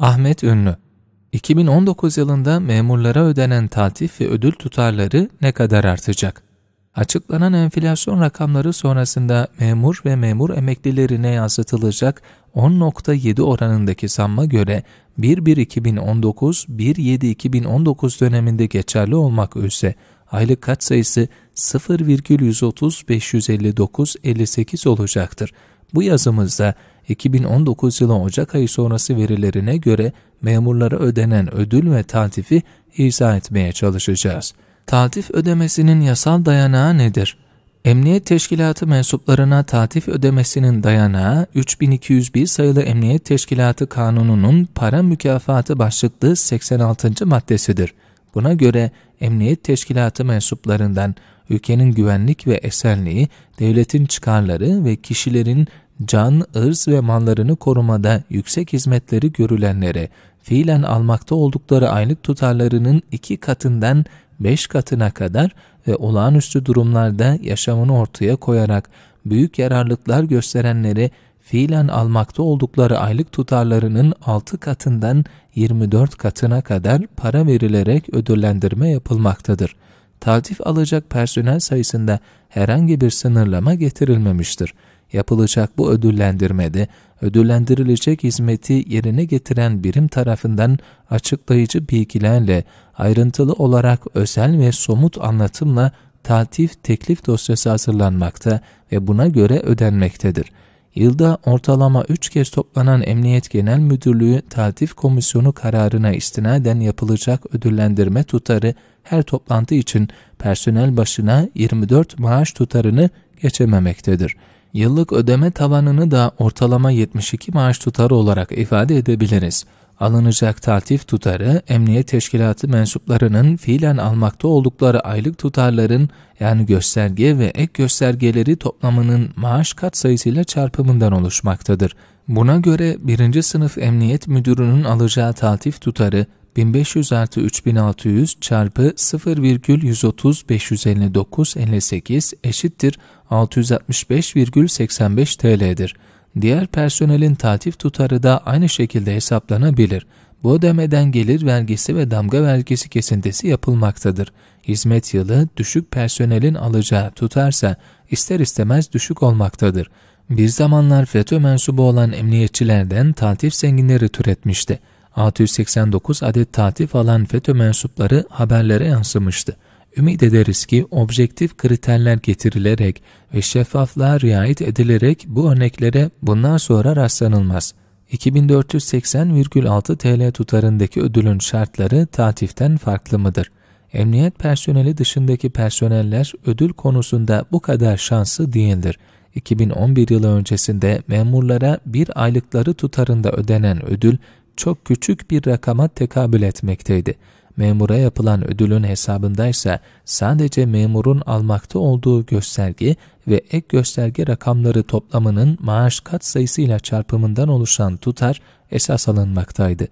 Ahmet Ünlü 2019 yılında memurlara ödenen tatif ve ödül tutarları ne kadar artacak? Açıklanan enflasyon rakamları sonrasında memur ve memur emeklilerine yansıtılacak 10.7 oranındaki sanma göre 1-1-2019-1-7-2019 döneminde geçerli olmak üzere aylık kat sayısı 0,130-559-58 olacaktır. Bu yazımızda 2019 yılı Ocak ayı sonrası verilerine göre memurlara ödenen ödül ve tatifi izah etmeye çalışacağız. Tatif ödemesinin yasal dayanağı nedir? Emniyet Teşkilatı mensuplarına tatif ödemesinin dayanağı 3201 sayılı Emniyet Teşkilatı Kanunu'nun para mükafatı başlıklı 86. maddesidir. Buna göre Emniyet Teşkilatı mensuplarından ülkenin güvenlik ve esenliği, devletin çıkarları ve kişilerin can, ırz ve manlarını korumada yüksek hizmetleri görülenlere, fiilen almakta oldukları aylık tutarlarının iki katından beş katına kadar ve olağanüstü durumlarda yaşamını ortaya koyarak büyük yararlıklar gösterenlere fiilen almakta oldukları aylık tutarlarının altı katından 24 katına kadar para verilerek ödüllendirme yapılmaktadır. Taltif alacak personel sayısında herhangi bir sınırlama getirilmemiştir yapılacak bu ödüllendirmede ödüllendirilecek hizmeti yerine getiren birim tarafından açıklayıcı bilgilerle ayrıntılı olarak özel ve somut anlatımla tatif teklif dosyası hazırlanmakta ve buna göre ödenmektedir. Yılda ortalama 3 kez toplanan Emniyet Genel Müdürlüğü Tatif Komisyonu kararına istinaden yapılacak ödüllendirme tutarı her toplantı için personel başına 24 maaş tutarını geçememektedir yıllık ödeme tabanını da ortalama 72 maaş tutarı olarak ifade edebiliriz. Alınacak tatif tutarı, emniyet teşkilatı mensuplarının fiilen almakta oldukları aylık tutarların yani gösterge ve ek göstergeleri toplamının maaş kat sayısıyla çarpımından oluşmaktadır. Buna göre birinci sınıf emniyet müdürünün alacağı tatif tutarı 1500 artı 3600 çarpı 0,130 559 58 eşittir 665,85 TL'dir. Diğer personelin tatif tutarı da aynı şekilde hesaplanabilir. Bu ödemeden gelir vergisi ve damga vergisi kesintisi yapılmaktadır. Hizmet yılı düşük personelin alacağı tutarsa ister istemez düşük olmaktadır. Bir zamanlar FETÖ mensubu olan emniyetçilerden tatif zenginleri türetmişti. 689 adet tatif alan FETÖ mensupları haberlere yansımıştı. Ümit ederiz ki objektif kriterler getirilerek ve şeffaflığa riayet edilerek bu örneklere bundan sonra rastlanılmaz. 2480,6 TL tutarındaki ödülün şartları tatiften farklı mıdır? Emniyet personeli dışındaki personeller ödül konusunda bu kadar şanslı değildir. 2011 yılı öncesinde memurlara bir aylıkları tutarında ödenen ödül çok küçük bir rakama tekabül etmekteydi. Memura yapılan ödülün hesabındaysa sadece memurun almakta olduğu gösterge ve ek gösterge rakamları toplamının maaş kat sayısıyla çarpımından oluşan tutar esas alınmaktaydı.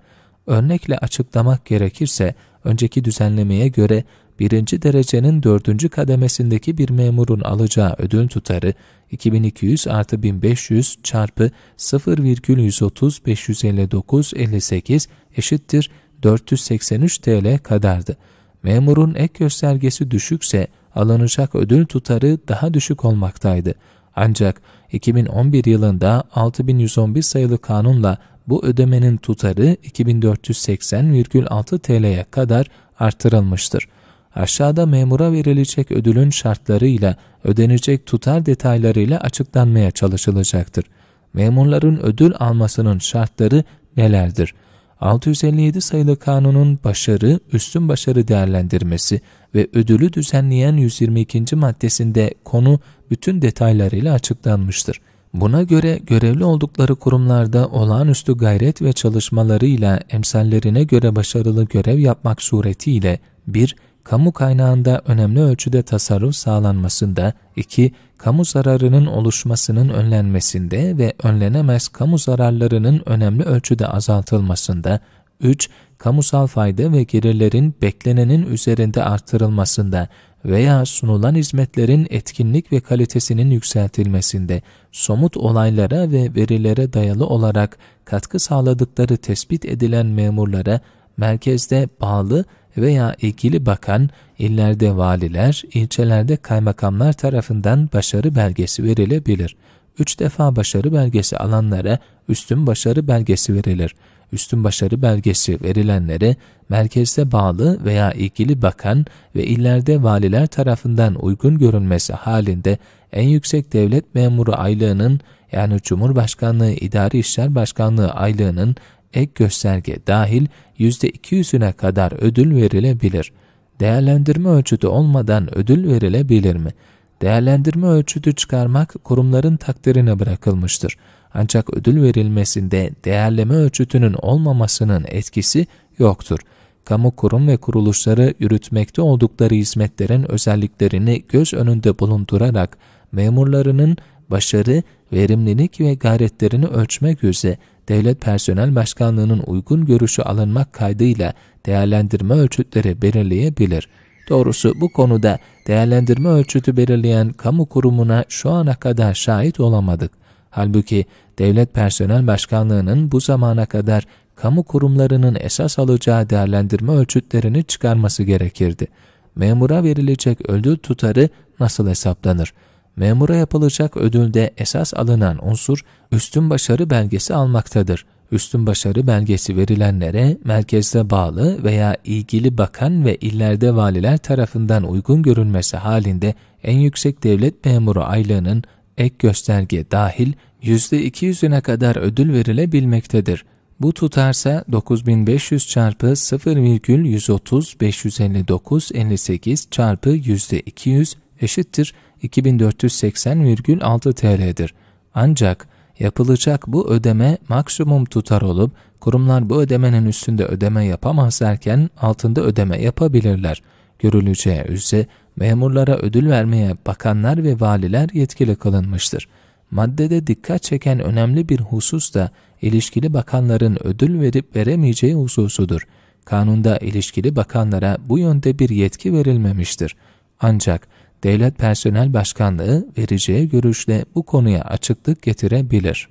Örnekle açıklamak gerekirse önceki düzenlemeye göre birinci derecenin dördüncü kademesindeki bir memurun alacağı ödül tutarı 2200 artı 1500 çarpı 0,130 559 58 eşittir 483 TL kadardı. Memurun ek göstergesi düşükse alınacak ödül tutarı daha düşük olmaktaydı. Ancak 2011 yılında 6111 sayılı kanunla bu ödemenin tutarı 2480,6 TL'ye kadar artırılmıştır aşağıda memura verilecek ödülün şartlarıyla, ödenecek tutar detaylarıyla açıklanmaya çalışılacaktır. Memurların ödül almasının şartları nelerdir? 657 sayılı kanunun başarı, üstün başarı değerlendirmesi ve ödülü düzenleyen 122. maddesinde konu bütün detaylarıyla açıklanmıştır. Buna göre görevli oldukları kurumlarda olağanüstü gayret ve çalışmalarıyla emsallerine göre başarılı görev yapmak suretiyle 1- kamu kaynağında önemli ölçüde tasarruf sağlanmasında, 2. kamu zararının oluşmasının önlenmesinde ve önlenemez kamu zararlarının önemli ölçüde azaltılmasında, 3. kamusal fayda ve gelirlerin beklenenin üzerinde artırılmasında veya sunulan hizmetlerin etkinlik ve kalitesinin yükseltilmesinde, somut olaylara ve verilere dayalı olarak katkı sağladıkları tespit edilen memurlara merkezde bağlı veya ilgili bakan, illerde valiler, ilçelerde kaymakamlar tarafından başarı belgesi verilebilir. Üç defa başarı belgesi alanlara üstün başarı belgesi verilir. Üstün başarı belgesi verilenlere merkezde bağlı veya ilgili bakan ve illerde valiler tarafından uygun görünmesi halinde en yüksek devlet memuru aylığının yani Cumhurbaşkanlığı İdari İşler Başkanlığı aylığının ek gösterge dahil %200'üne kadar ödül verilebilir. Değerlendirme ölçütü olmadan ödül verilebilir mi? Değerlendirme ölçütü çıkarmak kurumların takdirine bırakılmıştır. Ancak ödül verilmesinde değerleme ölçütünün olmamasının etkisi yoktur. Kamu kurum ve kuruluşları yürütmekte oldukları hizmetlerin özelliklerini göz önünde bulundurarak memurlarının başarı, verimlilik ve gayretlerini ölçmek üzere Devlet Personel Başkanlığı'nın uygun görüşü alınmak kaydıyla değerlendirme ölçütleri belirleyebilir. Doğrusu bu konuda değerlendirme ölçütü belirleyen kamu kurumuna şu ana kadar şahit olamadık. Halbuki Devlet Personel Başkanlığı'nın bu zamana kadar kamu kurumlarının esas alacağı değerlendirme ölçütlerini çıkarması gerekirdi. Memura verilecek ödül tutarı nasıl hesaplanır? memura yapılacak ödülde esas alınan unsur üstün başarı belgesi almaktadır. Üstün başarı belgesi verilenlere merkezde bağlı veya ilgili bakan ve illerde valiler tarafından uygun görünmesi halinde en yüksek devlet memuru aylığının ek gösterge dahil %200'üne kadar ödül verilebilmektedir. Bu tutarsa 9500 çarpı 0,130 559 58 çarpı %200 eşittir 2480,6 TL'dir. Ancak yapılacak bu ödeme maksimum tutar olup kurumlar bu ödemenin üstünde ödeme yapamaz altında ödeme yapabilirler. Görüleceği üzere memurlara ödül vermeye bakanlar ve valiler yetkili kılınmıştır. Maddede dikkat çeken önemli bir husus da ilişkili bakanların ödül verip veremeyeceği hususudur. Kanunda ilişkili bakanlara bu yönde bir yetki verilmemiştir. Ancak Devlet Personel Başkanlığı vereceği görüşle bu konuya açıklık getirebilir.